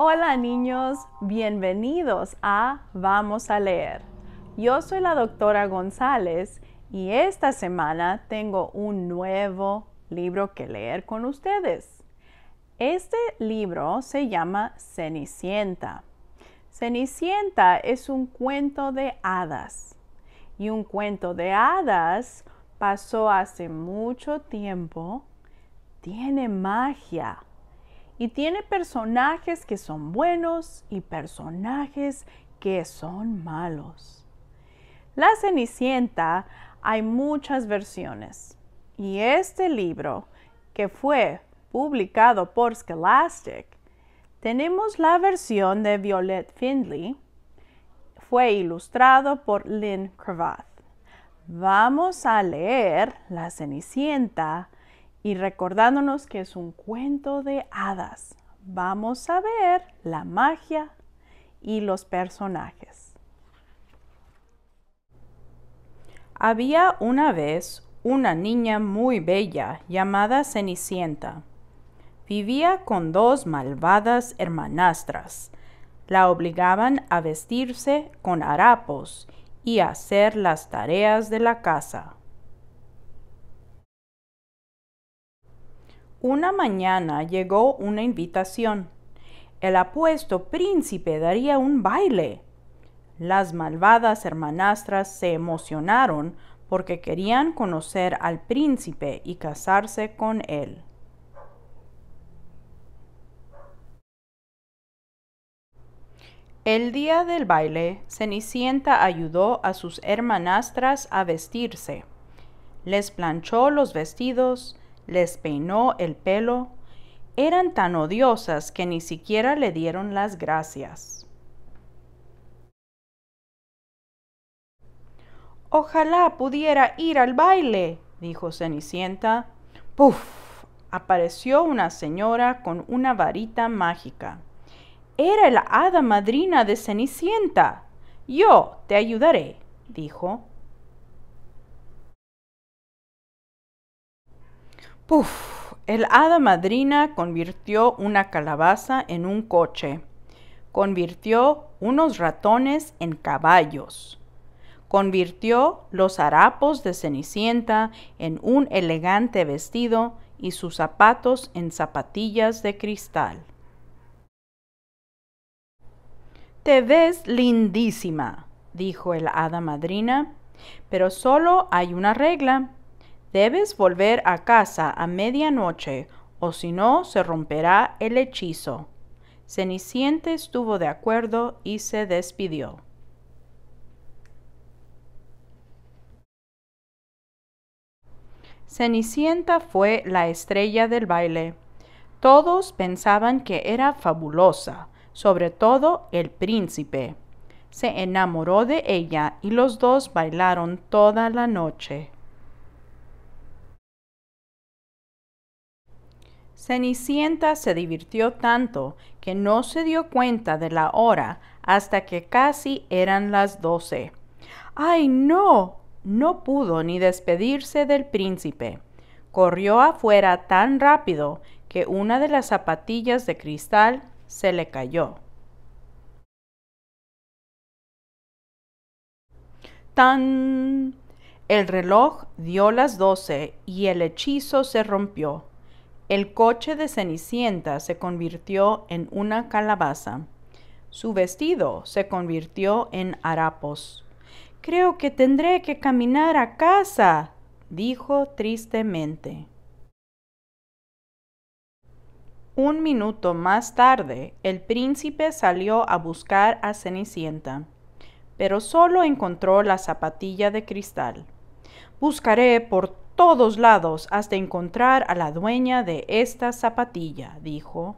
Hola niños, bienvenidos a Vamos a leer. Yo soy la doctora González y esta semana tengo un nuevo libro que leer con ustedes. Este libro se llama Cenicienta. Cenicienta es un cuento de hadas y un cuento de hadas pasó hace mucho tiempo. Tiene magia y tiene personajes que son buenos y personajes que son malos. La Cenicienta hay muchas versiones y este libro, que fue publicado por Scholastic, tenemos la versión de Violet Findlay, fue ilustrado por Lynn Cravath. Vamos a leer La Cenicienta y recordándonos que es un cuento de hadas, vamos a ver la magia y los personajes. Había una vez una niña muy bella llamada Cenicienta. Vivía con dos malvadas hermanastras. La obligaban a vestirse con harapos y hacer las tareas de la casa. Una mañana llegó una invitación. El apuesto príncipe daría un baile. Las malvadas hermanastras se emocionaron porque querían conocer al príncipe y casarse con él. El día del baile, Cenicienta ayudó a sus hermanastras a vestirse. Les planchó los vestidos, les peinó el pelo, eran tan odiosas que ni siquiera le dieron las gracias. Ojalá pudiera ir al baile, dijo Cenicienta. ¡Puf! apareció una señora con una varita mágica. Era la hada madrina de Cenicienta. Yo te ayudaré, dijo. Puf, el hada madrina convirtió una calabaza en un coche, convirtió unos ratones en caballos, convirtió los harapos de Cenicienta en un elegante vestido y sus zapatos en zapatillas de cristal. Te ves lindísima, dijo el hada madrina, pero solo hay una regla. Debes volver a casa a medianoche, o si no, se romperá el hechizo. Cenicienta estuvo de acuerdo y se despidió. Cenicienta fue la estrella del baile. Todos pensaban que era fabulosa, sobre todo el príncipe. Se enamoró de ella y los dos bailaron toda la noche. Cenicienta se divirtió tanto que no se dio cuenta de la hora hasta que casi eran las doce. ¡Ay, no! No pudo ni despedirse del príncipe. Corrió afuera tan rápido que una de las zapatillas de cristal se le cayó. ¡Tan! El reloj dio las doce y el hechizo se rompió. El coche de Cenicienta se convirtió en una calabaza. Su vestido se convirtió en harapos. Creo que tendré que caminar a casa, dijo tristemente. Un minuto más tarde, el príncipe salió a buscar a Cenicienta, pero solo encontró la zapatilla de cristal. Buscaré por todos lados hasta encontrar a la dueña de esta zapatilla, dijo.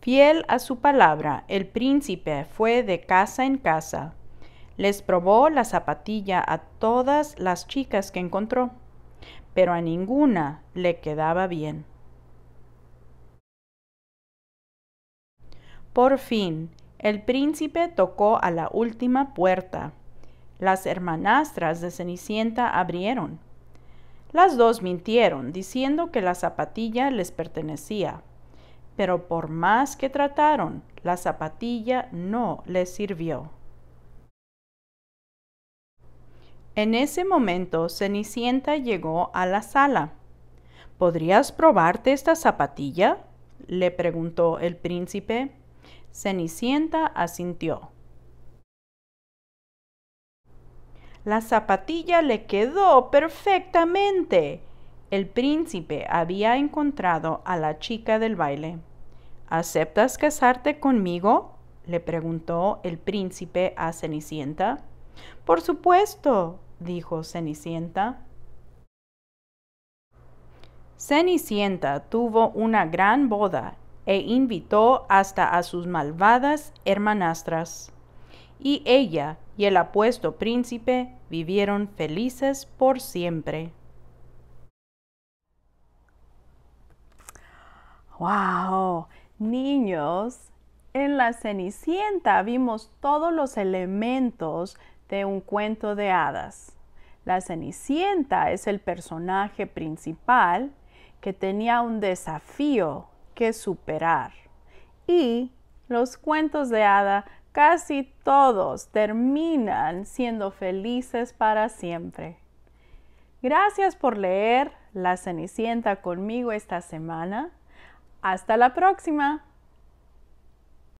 Fiel a su palabra, el príncipe fue de casa en casa. Les probó la zapatilla a todas las chicas que encontró, pero a ninguna le quedaba bien. Por fin, el príncipe tocó a la última puerta las hermanastras de Cenicienta abrieron. Las dos mintieron, diciendo que la zapatilla les pertenecía, pero por más que trataron, la zapatilla no les sirvió. En ese momento Cenicienta llegó a la sala. ¿Podrías probarte esta zapatilla? le preguntó el príncipe. Cenicienta asintió. La zapatilla le quedó perfectamente. El príncipe había encontrado a la chica del baile. ¿Aceptas casarte conmigo? le preguntó el príncipe a Cenicienta. Por supuesto, dijo Cenicienta. Cenicienta tuvo una gran boda e invitó hasta a sus malvadas hermanastras y ella y el apuesto príncipe vivieron felices por siempre. ¡Wow! Niños, en la Cenicienta vimos todos los elementos de un cuento de hadas. La Cenicienta es el personaje principal que tenía un desafío que superar. Y los cuentos de hadas casi todos terminan siendo felices para siempre. Gracias por leer La Cenicienta conmigo esta semana. Hasta la próxima.